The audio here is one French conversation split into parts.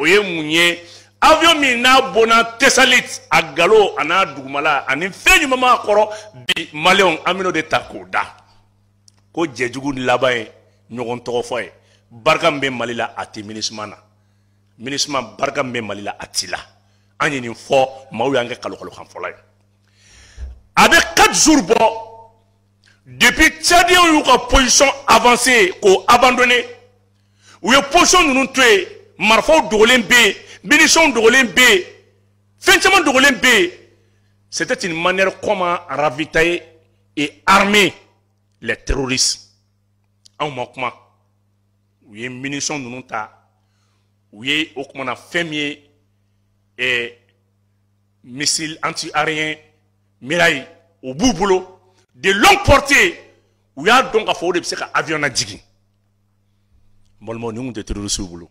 o ye avion mina n'a tesalit, agalo, a galo a n'a dugumala ani fɛn ɲuman bi malion amino de takoda. k'o da ni labaye, laban ye ɲɔgɔn tɔgɔ fɔ ye barika min na jours depuis tchadiens y'u position avancée k'o abandonné u ye position nous tuer, Marfaux de bɛ munitions minisɔnw de bɛ B, caman B, c'était une manière comment ravitailler et armer les terroristes En manquement où les munitions minisɔn ninnu où u ye et kumana missiles missile anti-aérien miraille au b'u boulot de longue portée où a donc k'a fɔ avion na terroristes au balimaw de au boulot.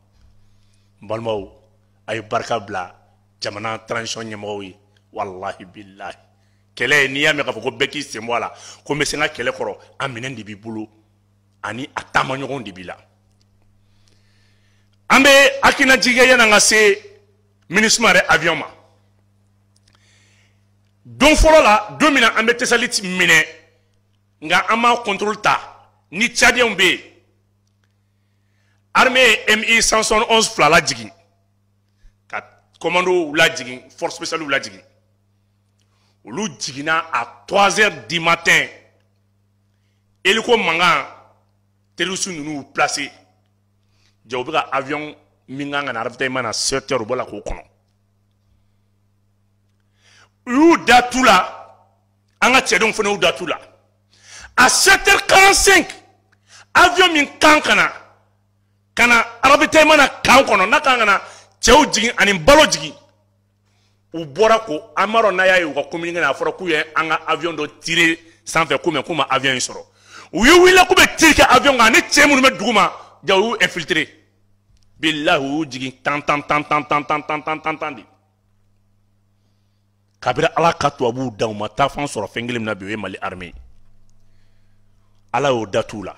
n balimaw a ye barika bila jamana transition ɲɛmɔgɔw ye wallahi billahi kɛlɛ n'i y'a mɛn k'a fɔ ko bɛɛ k'i sen bɔ a la ko n bɛ se n ka kɛlɛ kɔrɔ a minɛn de b'i bolo ani a taamaɲɔgɔnw de b'i la an bɛ hakilinajigi kɛ yanni ka se minisima yɛrɛ avion ma don fɔlɔ la don min na an bɛ tesaliti minɛ nka an b'a kɔntorol ta ni cadiyɛnw bɛ yen armée mi 171 La lajigin ka komando lajigin force spéciale lajigin olu jiginna à 3 h du matin eliko mankan terroriste ninnu placé nous nous bɛ ka avion minganga na ravitaillement 7 h u bɔla k'o kɔnɔ u y'u da à 7 h 45 avion min kan kana na arabu mana kan kɔnɔ n'a kan ka na cɛw jigi ani balo jigin u bɔra ko amaro n'a y'a ye u ka komini na a fɔra k'u ye an ka avion dɔ tire sanfɛ ko mɛ k'u ma avion in sɔrɔ u ye wulila k'u bɛ tiri kɛ avion kan ani cɛ minnu bɛ dugu ma ja u y'u infiltrer bilahi u y'u jigin tan tan tan tan tan tan tan tan tan tan de kabiri ala ka tubabuw dan u ma taafan sɔrɔ fɛn kelen min na bi o ye mali armée ala y'o da t'u la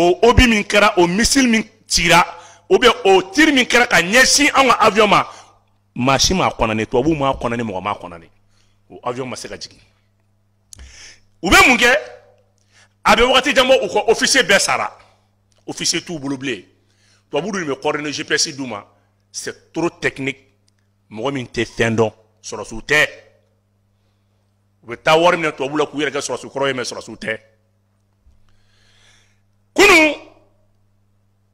o obi min kɛra o misili min cira o bɛ o tiri min kɛra ka ɲɛsin anw ka avion ma maa si m'a kɔnɔni tubabuw m'a kɔnɔni mɔgɔ m'a kɔnɔni o avion ma se ka jigin u bɛ mun kɛ a bɛ wagati jan bɔ u ka officier bɛɛ sara officier t'u bolo bilen tubabu dun bɛ coordonner GPS d'u ma c'est trop technique mɔgɔ min tɛ fɛn dɔn sɔrɔsiw tɛ u bɛ taa wari minɛ tubabu la k'u yɛrɛ kɛ sɔrɔsi kɔrɔ ye mɛ sɔrɔsiw tɛ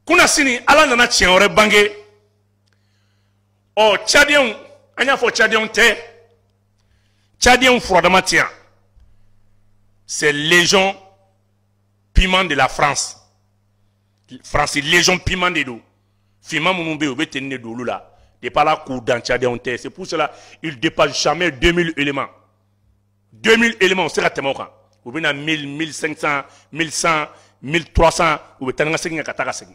kunna sini ala nana tiɲɛ wɛrɛ bange ɔ cadiɲɛw an y'a fɔ cadiɲɛw tɛ cadiɲɛw furadama tɛ yan c'est légion piment de la france faransi légion piment de do. Fima minnu bɛ yen u bɛ tenni de don olu la depuis ala k'u dan cadiɲɛw tɛ c'est pour cela il dépasse jamais 2000 éléments 2000 éléments u tɛ se ka tɛmɛ o kan u bɛ na 1000 1500 1100 1300 u bɛ taa ni ka segin ka taa ka segin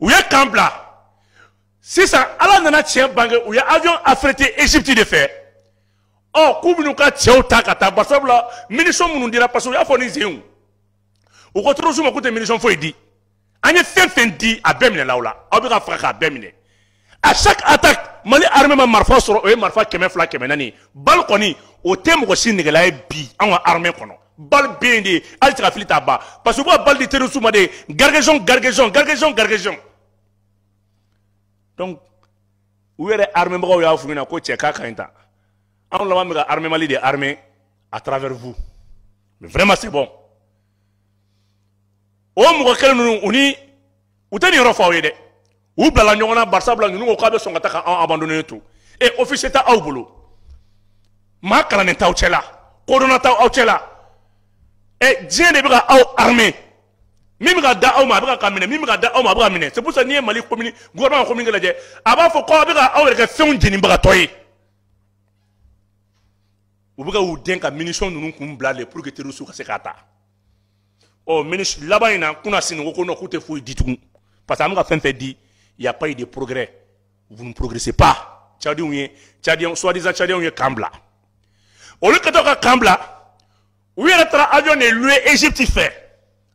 u ye Kampla, si ça, Allah n'a tiɲɛ bange y a avion affrété égypte de fer, ɔ oh, k'u bin'u ka cɛw ta ka là barisabula minisɔn minnu dira parce que u y'a fɔ ni zenw u ko turusu ma k'u tɛ minisɔn foyi di an ye di a bɛɛ minɛla aw la aw bɛ à chaque attaque mali armé ma marfa, sɔrɔ o marfa, marifa kɛmɛ fila kɛmɛ naani o si nɛgɛla bi anwa armé qu'on a. bal bindi, dit, de hali parce que b'a bal di terroristes ma de gargaison gargaison gargaison gargaison donc vous est l'armée qui f'u en ko de se ka la mali à travers vous mais vraiment c'est bon On hommes qui sont u ni u tɛ nin yɔrɔ fɔ aw nous on ko abandonné tout. Et officier tɛ aw bolo maa au t'aw cɛla kodɔnna t'aw au Et Dieu au armée. min ka da ka da c'est pour ça mali commune gouvernement ka commune lajɛ a b'a fɔ k'aw bɛ ka le pour que terroristes se k'a ta ɔ minis laban na kunna sini ko ko non k'u di que an il vous ne progressez pas tchadienw ye tchadienw soi-disant tchadienw ye olu ka avion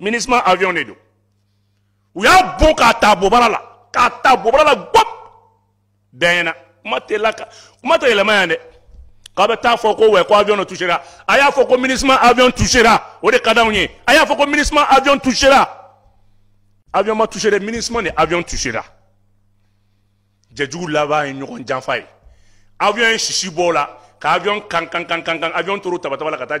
Ministre avion de don u y'a bon ta bobara la k'a ta bobara la gbɔp bɛnyɛna mate la ka kuma tɛ yɛlɛma k'a ko ko avion dɔ touchera a y'a fɔ avion touchera o de ka d'anw ye ministre avion touchera avion ma touché ministre ne avion touchera jɛjugu laban ye ɲɔgɔn janfa ye avion ye sisi bɔ o ka avion kan kan avion tor'o tabataba la ka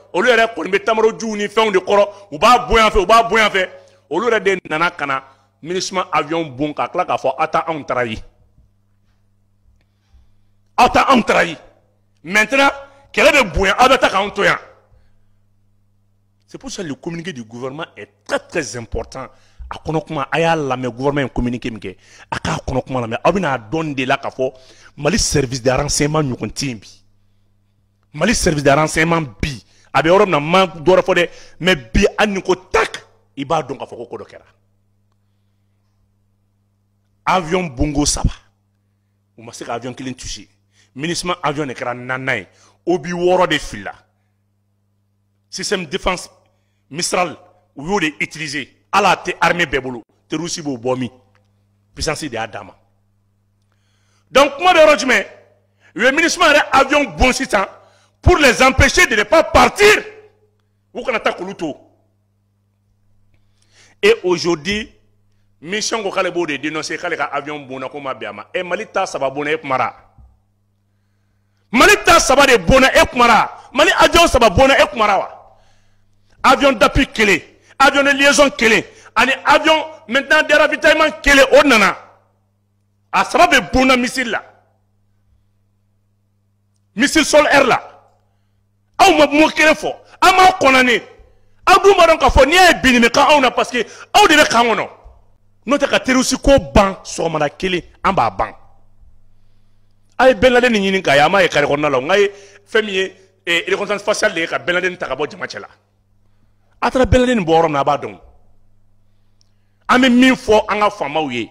olu yɛrɛ kɔni bɛ ni fɛnw de kɔrɔ u b'a bonya fɛ u b'a bonya fɛ olu yɛrɛ de nana ka na avion bon ka tila k'a fɔ aw ta anw taara aw ta anw maintenant kɛlɛ bɛ bonya aw bɛ taa k'anw c'est pour ça le communiqué du gouvernement est très très important a kɔnɔ kuma a gouvernement ye communiqué min kɛ a k'a kɔnɔ kuma lamɛn aw bɛna a la k'a fɔ mali service de renseignement ɲɔgɔn tɛ yen mali service de renseignement bi a bɛ na dora fode bi aniko tak iba b'a dɔn k'a avion bongo saba u ma se avion kelen Tushi. minisma avion de kɛra obi woro de fila. système défense mistral u y'o de utiliser hali a tɛ armée bɛɛ bolo b'o bomi. puissance de adama d'a ma donc kuma de avion bon sita? pour les empêcher de ne pas partir. Et aujourd'hui, mission ko les de dénoncer kale ka avion bona ko Et Malita, ça malita saba bona Mara. kumara malita va de bon e Mara. mali avion ça va bon kumara Mara. avion d'appui kele avion de liaison kele est avion maintenant de ravitaillement kele oh Ah, nana a va des bon missile là? missile sol air là? aw ma mɔ kelen fɔ an b'aw kɔnɔni aw dun b'a dɔn k'a fɔ n'i y'a ye bi nin bɛ kan anw na paseke aw de bɛ kan kɔnɔ n'o tɛ ka terisi ko ban sɔgɔmada kelen an b'a ban a ye bɛn laden nin ɲini k'a ye an b'a ye kare kɔnɔna la nka ye fɛn min ye eh, reconnaissance faciale de ye ka bɛn laden ta ka bɔ jama cɛla a taara bɛn laden nin bɔ yɔrɔ min na a b'a dɔn an bɛ min fɔ an ka faamaw ye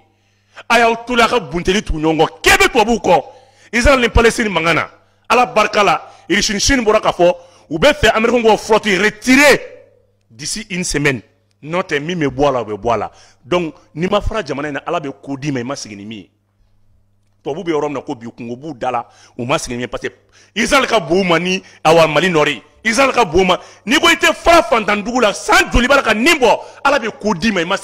a y'aw to la a ka bunteli tugu ɲɔgɔn kɔ k'e bɛ tubabuw kɔ israɛl ni palestine mankan na ala barika la Irishinishin bɔra k'a fɔ u bɛ fɛ Américain flotte retirer d'ici une semaine n'o tɛ min bɛ bɔ a donc n'i ma fara jamana in na Ala bɛ ko d'i ma i ma sigi ni min ye na ko bi kungo b'u da u ma sigi parce que ka bon u awa Mali nɔ de ka bon ma n'i ko i fara fantan dugu san joli b'a ka nin Ala bɛ ko d'i ma i ma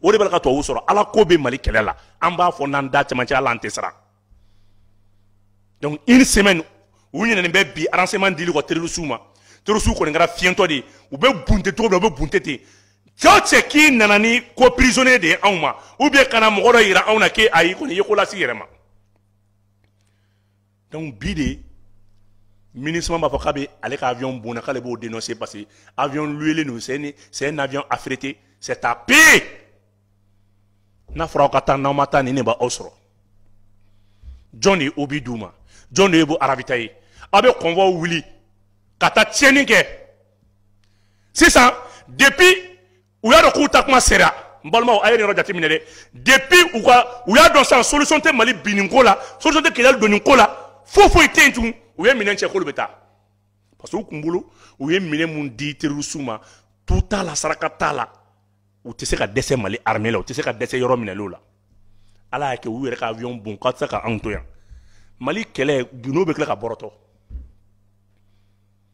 o de b'a ka tubabu sɔrɔ Ala ko bɛ Mali kɛlɛ la an b'a fɔ n'an da cɛmancɛ donc une semaine u ɲinɛnin bɛ bi aransɛman dili kɔ terorisiw ma terorisiw kɔni kɛra fiyɛntɔ de ye u bɛ bunte cogo min na u bɛ bunte ten cɛ o cɛ k'i nana prisonnier de ye ou bien kana mɔgɔ dɔ yira anw na k'e ayi kɔni ye ko la yɛrɛ ma donc bi de m'a b'a fɔ k'a avion bonna k'ale b'o dénoncer parce que avion loué nous c'est un avion affrété c'est à n'a fɔra aw ka taa n'aw ma taa nin de b'aw sɔrɔ jɔn de a bɛ kɔnfɔ wuli ka taa tiɲɛni kɛ sisan depuis u y'a dɔn k'u ta kuma sera n balimaw a ye nin yɔrɔ jate minɛ dɛ depuis u ka u y'a dɔn sisan solution tɛ mali bin nin ko la solution tɛ keleya don nin ko la foyi foyi tɛ yen tugun u ye minɛn cɛ k'olu bɛ taa parce que u kun bolo u ye minɛn mun di terroriste ma tu t'a la saraka t'a la u tɛ se ka dɛsɛ mali armée la u tɛ se ka dɛsɛ yɔrɔ minɛlenw la ala y'a kɛ u yɛrɛ ka avion bon k'a tɛ se ka anw to yan mali kɛlɛ gundo bɛ tila ka bɔrɔtɔ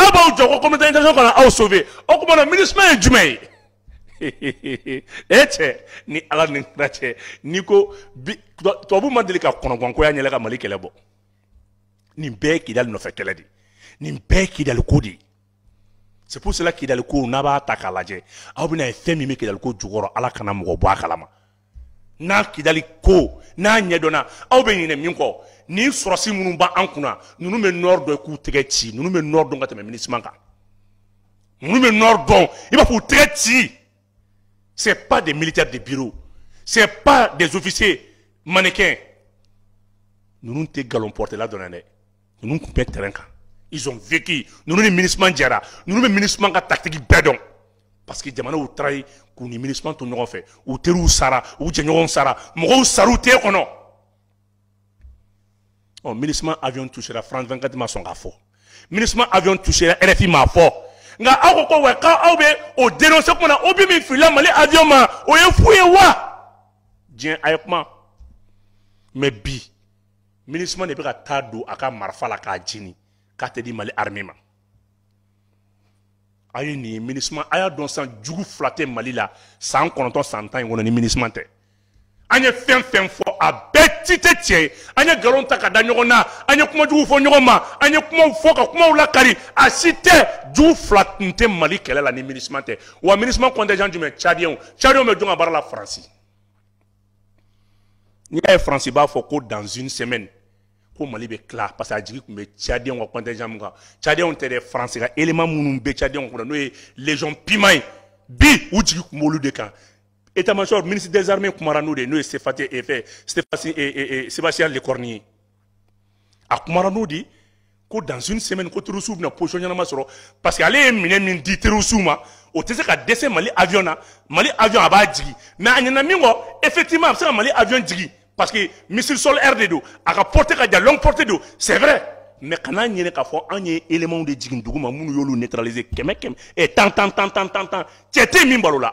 aw b'aw jɔ ko communauté international kana aw sauver o tuma na MINUSMA ye jumɛn ye e cɛ ni ala ni kira cɛ n'i ko bi tubabu ma deli ka kɔnɔgwankoya ɲɛla ka mali kɛlɛ bɔ nin bɛɛ ye kidali nɔfɛ kɛlɛ de nin bɛɛ ye kidali ko de ye c'est pour cela kidali ko n'a b'a ta k'a lajɛ aw bɛna ye fɛn min bɛ kidali ko jukɔrɔ ala kana mɔgɔ bɔ a kalama n'a kidali ko n'a nyedona au bɛ ɲinɛ min ni sɔrɔsi minnu b'an kunna ninnu bɛ nɔɔrɔ dɔn k'u tɛgɛ ci ninnu bɛ nɔɔrɔ dɔn ka tɛmɛ minisima kan ninnu bɛ nɔɔrɔ dɔn i b'a fɔ u tɛgɛ ci c'est pas des militaires de bureau c'est pas des officiers mannequins ninnu tɛ galon porter dɔn dɛ ninnu tun bɛ terrain kan ils ont vécu ninnu ni minisima jɛra ninnu bɛ minisima ka tactique bɛɛ dɔn parce que jamana y'u taara ye k'u ni minisima to ɲɔgɔn fɛ u teriw sara u jɛɲɔgɔnw sara mɔgɔw sara u tɛ kɔnɔ. ɔ minisima avion touché la france 24 ma sɔn k'a fɔ minisima avion tusera rfi m'a fɔ nka aw ko ko wa k'aw bɛ o denonse kuma na o bi min filila mali avion ma o ye fu ye wa diɲɛ a ye kuma mɛ bi minisima de bɛ ka taa don a ka marifa la k'a jeni k'a tɛ di mali armée ma a ye nin ye minisima a y'a dɔn sisan jugu fila tɛ mali la san kɔnɔntɔn san tan in kɔnɔ ni minisima tɛ an ye fɛn fo a bɛɛ ci tɛ tiɲɛ ye an ye nkalon ta ka da ɲɔgɔn lakari a si tɛ jugu mali kɛlɛ la ni minisima tɛ wa minisima kɔntɛjan jumɛn la France, n'i y'a ye b'a foko dans une semaine pour mali clair parce que a jigi tun bɛ cadiyɛnw quand gens élément minnu bɛ cadiyɛnw kunna n'o bi ou jigi tun de kan état-major ministre des armées kumara de et Sébastien Lecornier. À dans une semaine parce que hein. avion hein. effectivement parce que missile sol rd a portée c'est vrai. mais quand on a fait un un de nous neutraliser eh, tant, tant, tant, tant, tant, tant, tant, tan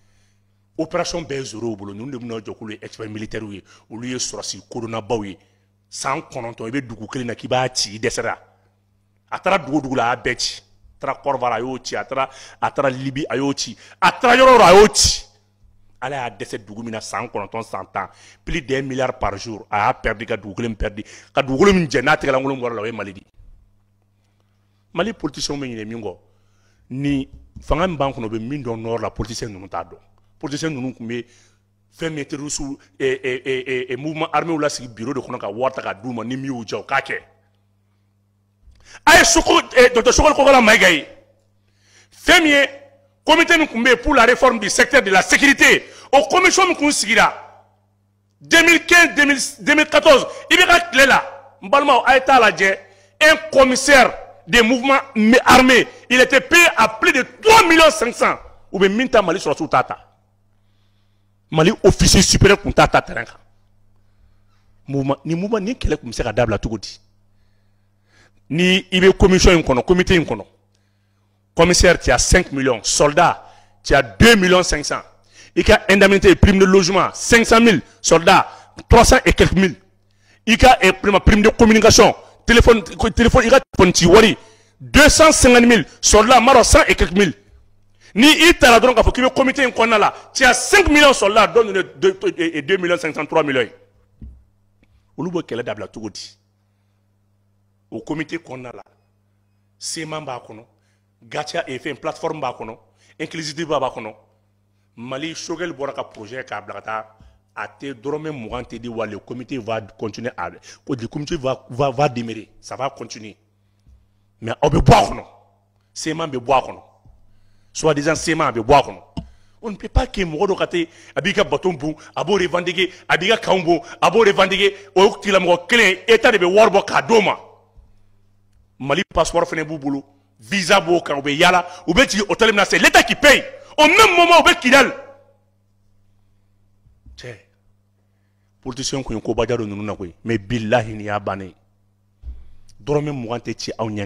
opération bɛɛ ye zorow bolo ninnu de bɛna jɔ k'olu ye expert militaire ye olu ye sɔrɔsi kodɔnnabaw ye san kɔnɔntɔn i bɛ dugu kelen na k'i b'a ci i dɛsɛra a taara dugu o dugu la a y'a bɛɛ ci a taara kɔrɔbara a y'o ci a taara a taara libi a y'o ci a taara yɔrɔ o yɔrɔ a y'o ci ala y'a dɛsɛ dugu min na san kɔnɔntɔn san tan plus d'un milliard par jour a y'a perdre ka dugukolo min perdre ka dugukolo min jɛ n'a tɛgɛlankolon bɔra la o ye mali de mali politiciens bɛ ɲinɛ min kɔ nin fanga min b'an kɔnɔ u bɛ min dɔn nord la politiciens ninnu t'a dɔn Politicien ninnu nous bɛ fɛn min et ɛ ɛ ɛ mouvement armé bureau de konaka Wataka wari ni min y'u diya u k'a kɛ a ye Soko eh, docteur Sogɛli Kokala Mayiga comité nous tun pour la réforme du secteur de la sécurité Au commission nous tun 2015 2014 Il tile la n balimaw a' ye taa un commissaire des mouvements armés il était payé à plus de 3 500 000 u bɛ min ta Mali sɔrɔdasiw tata je suis un officier supérieur pour t'a ta mouvement ni mouvement ni kɛlɛ comme commissaire se à dabila cogo ni i bɛ commission le comité in commissaire tu 5 millions soldats, tu as 2 millions 500 y a indemnité prime de logement 500 000 soldats 300 et quelques mille y a prime, prime de communication téléphone téléphone y a téléphone 250 000 soldats 100 et quelques mille ni itara taara dɔrɔn k'a fɔ comité in kɔnɔna tu as 5 millions sɔrɔ la donne ninnu ye 2 millions 500 3 millions ye olu b'o kɛlɛ dabila cogo comité kɔnɔna C'est Seman b'a kɔnɔ Gatia e fɛn plateforme b'a kɔnɔ Inclusivité b'a kɔnɔ Mali Choguel bɔra ka projet k'a bila a te drome mourante tɛ di wa le comité va continuer à ko le comité va va va demeurer ça va continuer mais on be bɔ a C'est Seman bɛ bɔ soi-disant sema bɛ bɔ a kɔnɔ on ne peut pas que mɔgɔ dɔ ka te a b'i revendiquer a b'i ka revendiquer o tigilamɔgɔ kelen état de bɛ wari bɔ mali passeport fana b'u bolo visa b'o kan u bɛ yaala u bɛ jigin na c'est l'état qui paye au même moment u bɛ kidal cɛ politicien kun ye kobaja dɔ ninnu mais bilahi nin y'a bannen ye dɔrɔmɛ ci aw ɲɛ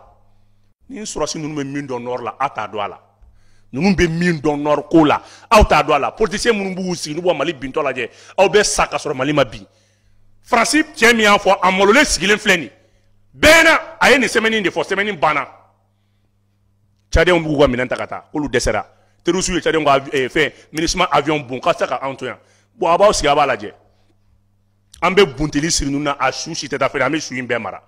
ni sɔrɔsi ninnu bɛ min dɔn nɔrɔ la aw t'a dɔn a la ninnu bɛ min dɔn nɔrɔ ko la aw t'a dɔn a la politicien minnu b'u sigi n'u bɔ mali bintɔ lajɛ aw bɛ sa ka sɔrɔ mali ma bin faransi cɛ min y'a fɔ a malolen sigilen filɛ nin bɛɛ na a ye nin sɛmɛni de fɔ sɛmɛni banna cadenw b'u ka minɛn ta ka taa k'olu dɛsɛra terisiw ye cadenw ka eh, fɛn minisima avion bon k'a tɛ se ka anw to yan bon a b'aw sigi a b'a lajɛ an bɛ bunteli siri ninnu na a su si tɛ taa fɛn na an bɛ su in bɛɛ mara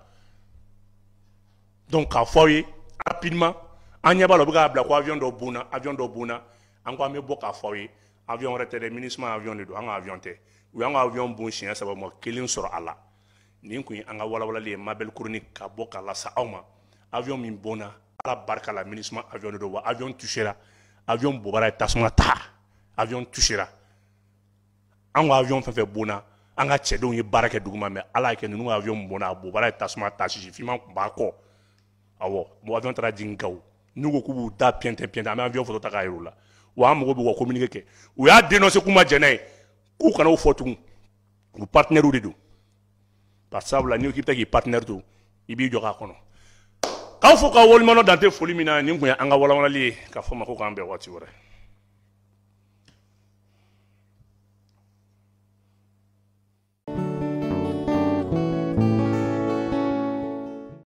donc k'a fɔ aw ye rapidement an ɲɛ b'a la u bɛ k'a bila avion dɔ avion dɔ bunna an ko bɛ bɔ k'a fɔ avion wɛrɛ tɛ dɛ avion de ka avion tɛ u avion bon saba ma kelen sɔrɔ a la nin tun an ka walawalali ye Mabel Chronique ka bɔ k'a lase aw ma avion min bɔnna ala barika la MINUSMA avion de don wa avion touchera avion bobara ye tasuma ta avion touchera avion awɔ bon avion taara jigin kaw n'u ko k'u b'u ta pɛntɛn pɛntɛn an bɛ avion photo ta k'a yir'u la wa an mago bɛ u ka communiqué kɛ u y'a dénoncé k'u ma jɛn n'a ye k'u kana o fɔ tugun u partenaires de don parce sabula n'i ko k'i bɛ taa k'i partenaire to i b'i jɔ k'a kɔnɔ k'aw fo ka waleɲuman dantɛ foli min na nin tun ye an ka walawalali ye k'a fɔ ma ko k'an bɛn waati wɛrɛ.